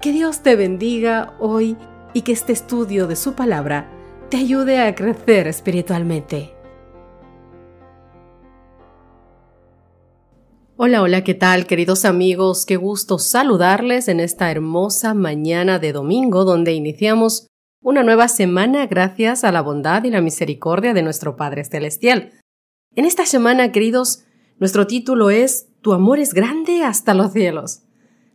Que Dios te bendiga hoy y que este estudio de su palabra te ayude a crecer espiritualmente. Hola, hola, ¿qué tal queridos amigos? Qué gusto saludarles en esta hermosa mañana de domingo donde iniciamos una nueva semana gracias a la bondad y la misericordia de nuestro Padre Celestial. En esta semana, queridos, nuestro título es Tu amor es grande hasta los cielos.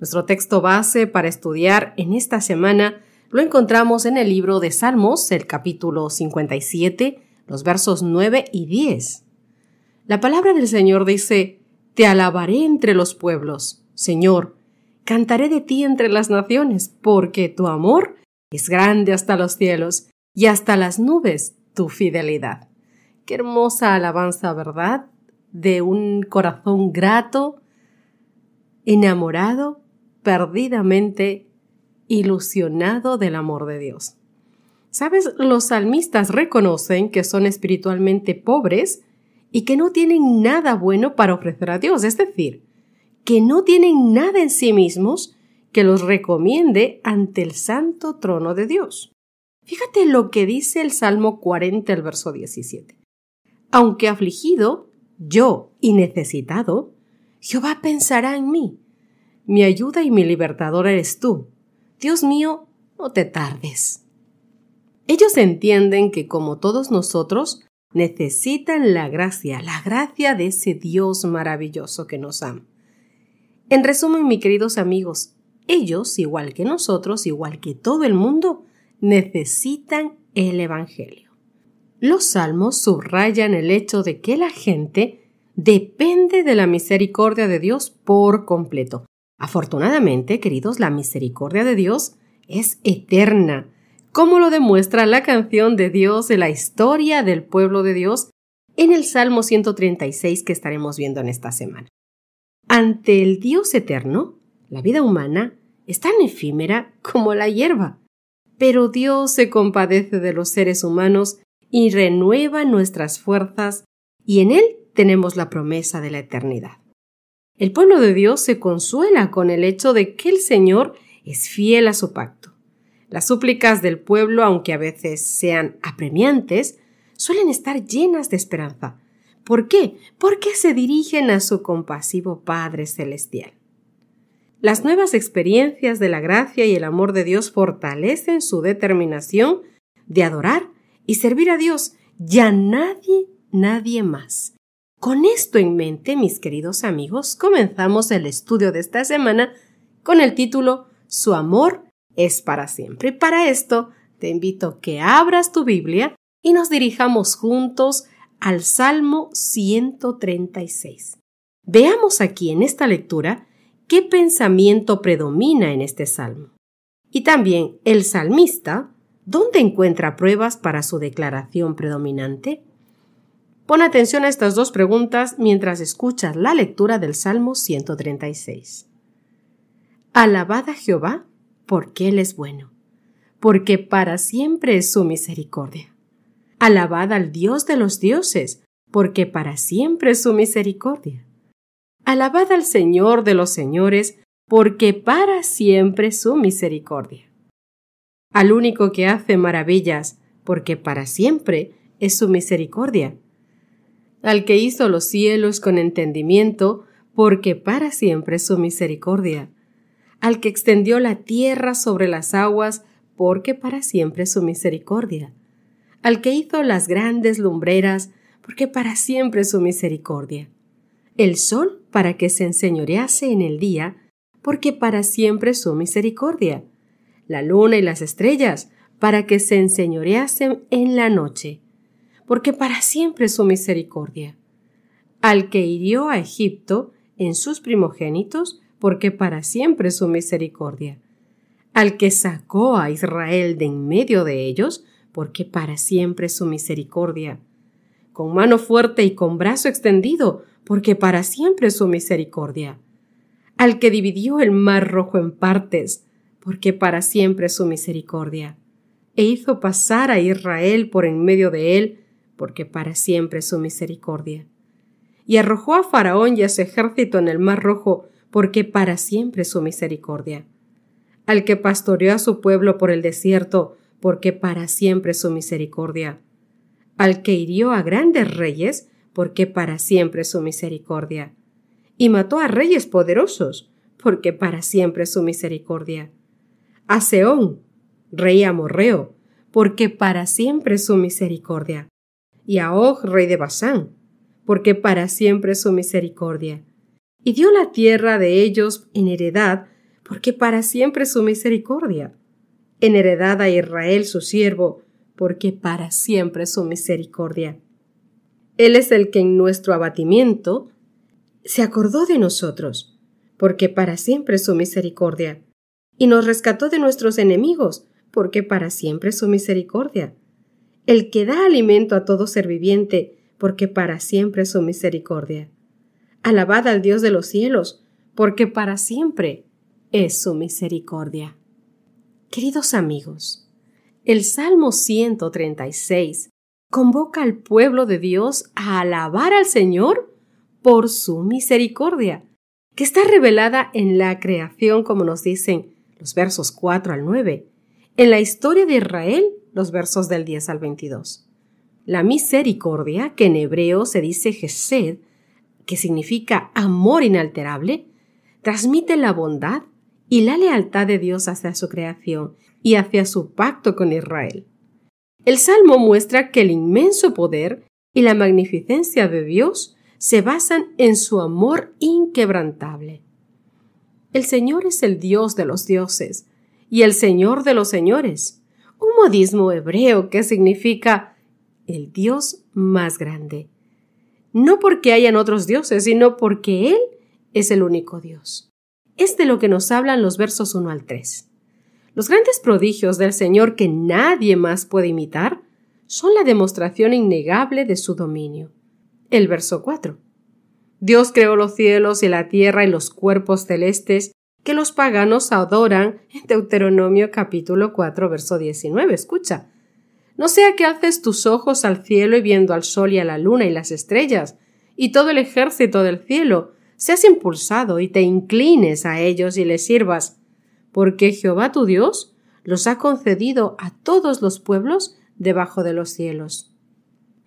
Nuestro texto base para estudiar en esta semana lo encontramos en el libro de Salmos, el capítulo 57, los versos 9 y 10. La palabra del Señor dice, Te alabaré entre los pueblos, Señor, cantaré de ti entre las naciones, porque tu amor es grande hasta los cielos y hasta las nubes tu fidelidad. Qué hermosa alabanza, ¿verdad? De un corazón grato, enamorado perdidamente ilusionado del amor de Dios. ¿Sabes? Los salmistas reconocen que son espiritualmente pobres y que no tienen nada bueno para ofrecer a Dios, es decir, que no tienen nada en sí mismos que los recomiende ante el santo trono de Dios. Fíjate lo que dice el Salmo 40, el verso 17. Aunque afligido, yo y necesitado, Jehová pensará en mí mi ayuda y mi libertador eres tú. Dios mío, no te tardes. Ellos entienden que, como todos nosotros, necesitan la gracia, la gracia de ese Dios maravilloso que nos ama. En resumen, mis queridos amigos, ellos, igual que nosotros, igual que todo el mundo, necesitan el Evangelio. Los salmos subrayan el hecho de que la gente depende de la misericordia de Dios por completo. Afortunadamente, queridos, la misericordia de Dios es eterna, como lo demuestra la canción de Dios de la historia del pueblo de Dios en el Salmo 136 que estaremos viendo en esta semana. Ante el Dios eterno, la vida humana es tan efímera como la hierba, pero Dios se compadece de los seres humanos y renueva nuestras fuerzas, y en Él tenemos la promesa de la eternidad. El pueblo de Dios se consuela con el hecho de que el Señor es fiel a su pacto. Las súplicas del pueblo, aunque a veces sean apremiantes, suelen estar llenas de esperanza. ¿Por qué? Porque se dirigen a su compasivo Padre Celestial. Las nuevas experiencias de la gracia y el amor de Dios fortalecen su determinación de adorar y servir a Dios, ya nadie, nadie más. Con esto en mente, mis queridos amigos, comenzamos el estudio de esta semana con el título Su amor es para siempre. para esto, te invito a que abras tu Biblia y nos dirijamos juntos al Salmo 136. Veamos aquí en esta lectura qué pensamiento predomina en este salmo. Y también el salmista, ¿dónde encuentra pruebas para su declaración predominante? Pon atención a estas dos preguntas mientras escuchas la lectura del Salmo 136. Alabad a Jehová porque Él es bueno, porque para siempre es su misericordia. Alabad al Dios de los dioses, porque para siempre es su misericordia. Alabad al Señor de los señores, porque para siempre es su misericordia. Al único que hace maravillas, porque para siempre es su misericordia al que hizo los cielos con entendimiento, porque para siempre su misericordia, al que extendió la tierra sobre las aguas, porque para siempre su misericordia, al que hizo las grandes lumbreras, porque para siempre su misericordia, el sol para que se enseñorease en el día, porque para siempre su misericordia, la luna y las estrellas para que se enseñoreasen en la noche, porque para siempre su misericordia. Al que hirió a Egipto en sus primogénitos, porque para siempre su misericordia. Al que sacó a Israel de en medio de ellos, porque para siempre su misericordia. Con mano fuerte y con brazo extendido, porque para siempre su misericordia. Al que dividió el mar rojo en partes, porque para siempre su misericordia. E hizo pasar a Israel por en medio de él, porque para siempre su misericordia. Y arrojó a Faraón y a su ejército en el mar rojo, porque para siempre su misericordia. Al que pastoreó a su pueblo por el desierto, porque para siempre su misericordia. Al que hirió a grandes reyes, porque para siempre su misericordia. Y mató a reyes poderosos, porque para siempre su misericordia. A Seón, rey amorreo, porque para siempre su misericordia y a rey de Basán, porque para siempre su misericordia. Y dio la tierra de ellos en heredad, porque para siempre su misericordia. En heredad a Israel su siervo, porque para siempre su misericordia. Él es el que en nuestro abatimiento se acordó de nosotros, porque para siempre su misericordia. Y nos rescató de nuestros enemigos, porque para siempre su misericordia el que da alimento a todo ser viviente, porque para siempre es su misericordia. Alabad al Dios de los cielos, porque para siempre es su misericordia. Queridos amigos, el Salmo 136 convoca al pueblo de Dios a alabar al Señor por su misericordia, que está revelada en la creación, como nos dicen los versos 4 al 9, en la historia de Israel los versos del 10 al 22. La misericordia, que en hebreo se dice gesed, que significa amor inalterable, transmite la bondad y la lealtad de Dios hacia su creación y hacia su pacto con Israel. El Salmo muestra que el inmenso poder y la magnificencia de Dios se basan en su amor inquebrantable. El Señor es el Dios de los dioses y el Señor de los señores un modismo hebreo que significa el Dios más grande. No porque hayan otros dioses, sino porque Él es el único Dios. Es de lo que nos hablan los versos 1 al 3. Los grandes prodigios del Señor que nadie más puede imitar son la demostración innegable de su dominio. El verso 4. Dios creó los cielos y la tierra y los cuerpos celestes que los paganos adoran en Deuteronomio capítulo 4 verso 19. Escucha. No sea que haces tus ojos al cielo y viendo al sol y a la luna y las estrellas y todo el ejército del cielo, seas impulsado y te inclines a ellos y les sirvas, porque Jehová tu Dios los ha concedido a todos los pueblos debajo de los cielos.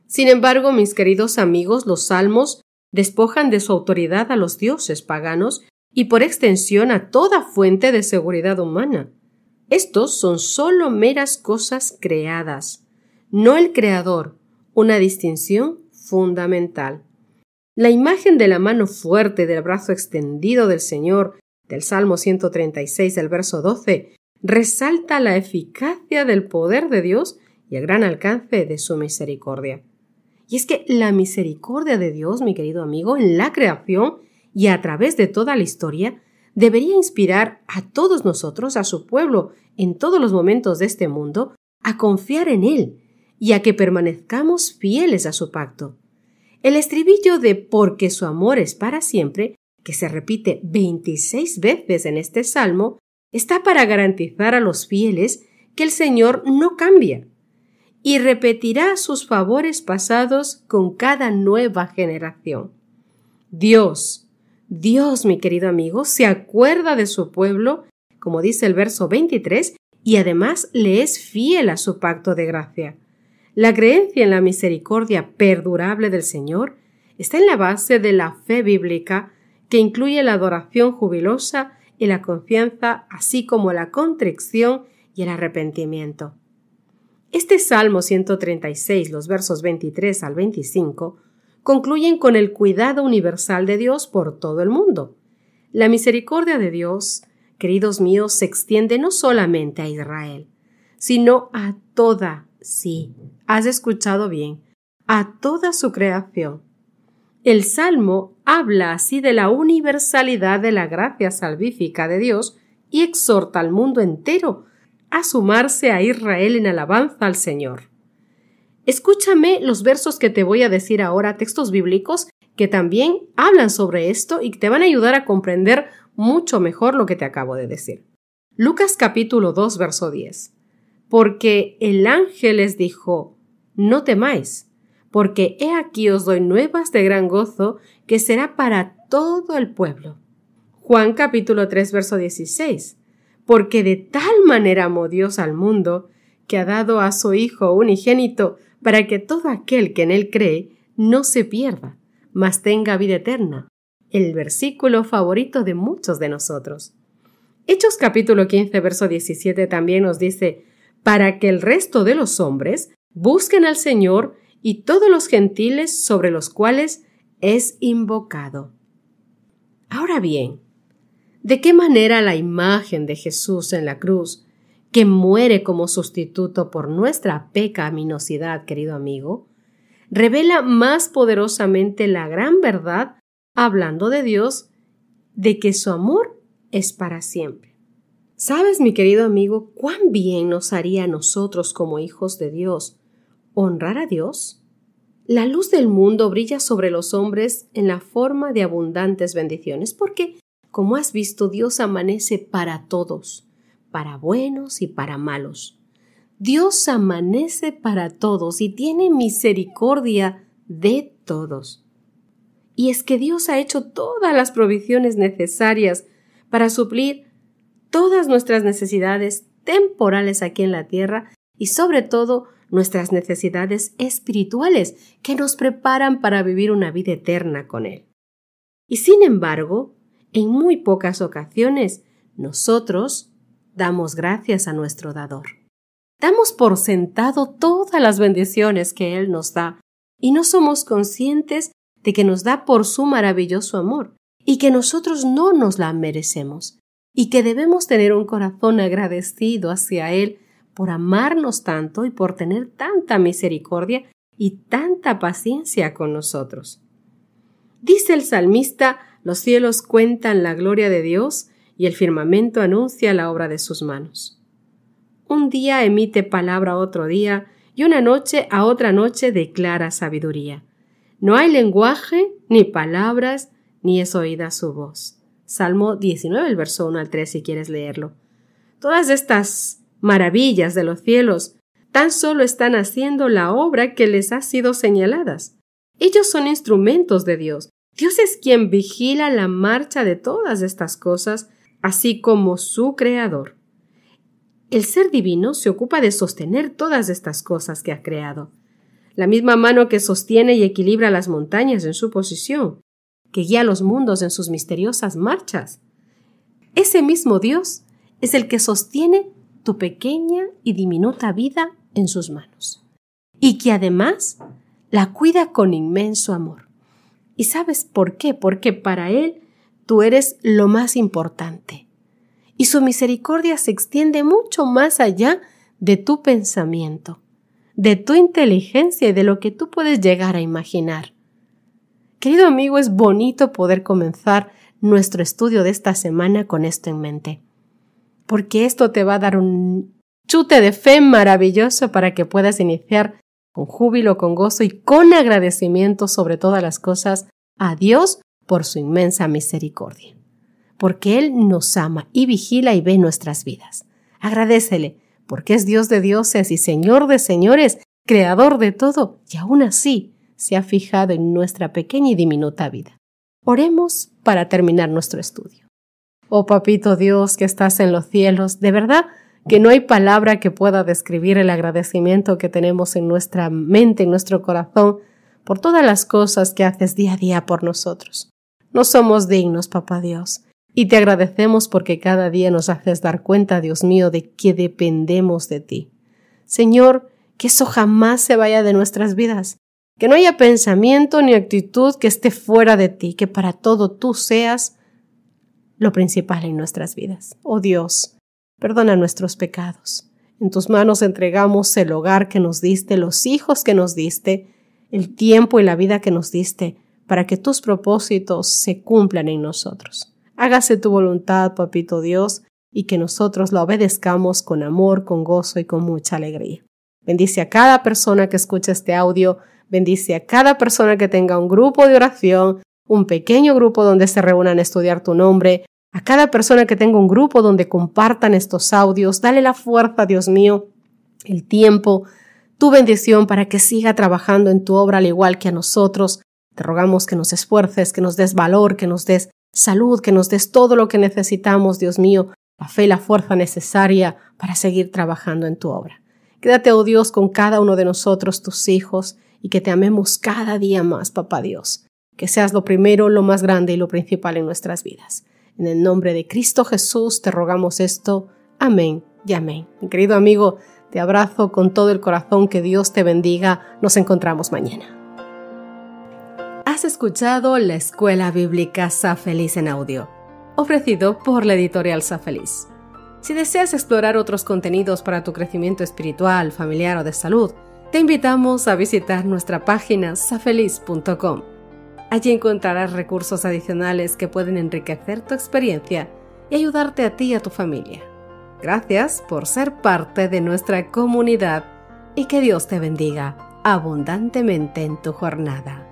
Sin embargo, mis queridos amigos, los salmos despojan de su autoridad a los dioses paganos y por extensión a toda fuente de seguridad humana. Estos son solo meras cosas creadas, no el creador, una distinción fundamental. La imagen de la mano fuerte del brazo extendido del Señor del Salmo 136 del verso 12 resalta la eficacia del poder de Dios y el gran alcance de su misericordia. Y es que la misericordia de Dios, mi querido amigo, en la creación y a través de toda la historia, debería inspirar a todos nosotros, a su pueblo, en todos los momentos de este mundo, a confiar en Él y a que permanezcamos fieles a su pacto. El estribillo de Porque su amor es para siempre, que se repite 26 veces en este salmo, está para garantizar a los fieles que el Señor no cambia y repetirá sus favores pasados con cada nueva generación. Dios, Dios, mi querido amigo, se acuerda de su pueblo, como dice el verso 23, y además le es fiel a su pacto de gracia. La creencia en la misericordia perdurable del Señor está en la base de la fe bíblica que incluye la adoración jubilosa y la confianza, así como la contrición y el arrepentimiento. Este Salmo 136, los versos 23 al 25, concluyen con el cuidado universal de Dios por todo el mundo. La misericordia de Dios, queridos míos, se extiende no solamente a Israel, sino a toda, sí, has escuchado bien, a toda su creación. El Salmo habla así de la universalidad de la gracia salvífica de Dios y exhorta al mundo entero a sumarse a Israel en alabanza al Señor. Escúchame los versos que te voy a decir ahora, textos bíblicos, que también hablan sobre esto y que te van a ayudar a comprender mucho mejor lo que te acabo de decir. Lucas capítulo 2, verso 10. Porque el ángel les dijo, no temáis, porque he aquí os doy nuevas de gran gozo, que será para todo el pueblo. Juan capítulo 3, verso 16. Porque de tal manera amó Dios al mundo, que ha dado a su Hijo unigénito, para que todo aquel que en él cree no se pierda, mas tenga vida eterna. El versículo favorito de muchos de nosotros. Hechos capítulo 15, verso 17 también nos dice, para que el resto de los hombres busquen al Señor y todos los gentiles sobre los cuales es invocado. Ahora bien, ¿de qué manera la imagen de Jesús en la cruz que muere como sustituto por nuestra pecaminosidad, querido amigo, revela más poderosamente la gran verdad, hablando de Dios, de que su amor es para siempre. ¿Sabes, mi querido amigo, cuán bien nos haría a nosotros como hijos de Dios honrar a Dios? La luz del mundo brilla sobre los hombres en la forma de abundantes bendiciones, porque, como has visto, Dios amanece para todos para buenos y para malos. Dios amanece para todos y tiene misericordia de todos. Y es que Dios ha hecho todas las provisiones necesarias para suplir todas nuestras necesidades temporales aquí en la tierra y sobre todo nuestras necesidades espirituales que nos preparan para vivir una vida eterna con Él. Y sin embargo, en muy pocas ocasiones nosotros damos gracias a nuestro dador. Damos por sentado todas las bendiciones que Él nos da y no somos conscientes de que nos da por su maravilloso amor y que nosotros no nos la merecemos y que debemos tener un corazón agradecido hacia Él por amarnos tanto y por tener tanta misericordia y tanta paciencia con nosotros. Dice el salmista, los cielos cuentan la gloria de Dios y el firmamento anuncia la obra de sus manos. Un día emite palabra a otro día, y una noche a otra noche declara sabiduría. No hay lenguaje, ni palabras, ni es oída su voz. Salmo 19, el verso 1 al 3, si quieres leerlo. Todas estas maravillas de los cielos tan solo están haciendo la obra que les ha sido señaladas. Ellos son instrumentos de Dios. Dios es quien vigila la marcha de todas estas cosas así como su creador. El ser divino se ocupa de sostener todas estas cosas que ha creado. La misma mano que sostiene y equilibra las montañas en su posición, que guía los mundos en sus misteriosas marchas. Ese mismo Dios es el que sostiene tu pequeña y diminuta vida en sus manos. Y que además la cuida con inmenso amor. ¿Y sabes por qué? Porque para Él tú eres lo más importante. Y su misericordia se extiende mucho más allá de tu pensamiento, de tu inteligencia y de lo que tú puedes llegar a imaginar. Querido amigo, es bonito poder comenzar nuestro estudio de esta semana con esto en mente, porque esto te va a dar un chute de fe maravilloso para que puedas iniciar con júbilo, con gozo y con agradecimiento sobre todas las cosas a Dios por su inmensa misericordia. Porque Él nos ama y vigila y ve nuestras vidas. Agradecele, porque es Dios de dioses y Señor de señores, Creador de todo, y aún así se ha fijado en nuestra pequeña y diminuta vida. Oremos para terminar nuestro estudio. Oh Papito Dios que estás en los cielos, de verdad que no hay palabra que pueda describir el agradecimiento que tenemos en nuestra mente, en nuestro corazón, por todas las cosas que haces día a día por nosotros. No somos dignos, papá Dios. Y te agradecemos porque cada día nos haces dar cuenta, Dios mío, de que dependemos de ti. Señor, que eso jamás se vaya de nuestras vidas, que no haya pensamiento ni actitud que esté fuera de ti, que para todo tú seas lo principal en nuestras vidas. Oh Dios, perdona nuestros pecados. En tus manos entregamos el hogar que nos diste, los hijos que nos diste, el tiempo y la vida que nos diste para que tus propósitos se cumplan en nosotros. Hágase tu voluntad, papito Dios, y que nosotros la obedezcamos con amor, con gozo y con mucha alegría. Bendice a cada persona que escucha este audio, bendice a cada persona que tenga un grupo de oración, un pequeño grupo donde se reúnan a estudiar tu nombre, a cada persona que tenga un grupo donde compartan estos audios, dale la fuerza, Dios mío, el tiempo, tu bendición para que siga trabajando en tu obra al igual que a nosotros, te rogamos que nos esfuerces, que nos des valor, que nos des salud, que nos des todo lo que necesitamos, Dios mío, la fe y la fuerza necesaria para seguir trabajando en tu obra. Quédate, oh Dios, con cada uno de nosotros, tus hijos, y que te amemos cada día más, Papá Dios. Que seas lo primero, lo más grande y lo principal en nuestras vidas. En el nombre de Cristo Jesús te rogamos esto. Amén y amén. querido amigo, te abrazo con todo el corazón, que Dios te bendiga. Nos encontramos mañana. Has escuchado la Escuela Bíblica Safeliz en audio, ofrecido por la editorial Safeliz. Si deseas explorar otros contenidos para tu crecimiento espiritual, familiar o de salud, te invitamos a visitar nuestra página safeliz.com. Allí encontrarás recursos adicionales que pueden enriquecer tu experiencia y ayudarte a ti y a tu familia. Gracias por ser parte de nuestra comunidad y que Dios te bendiga abundantemente en tu jornada.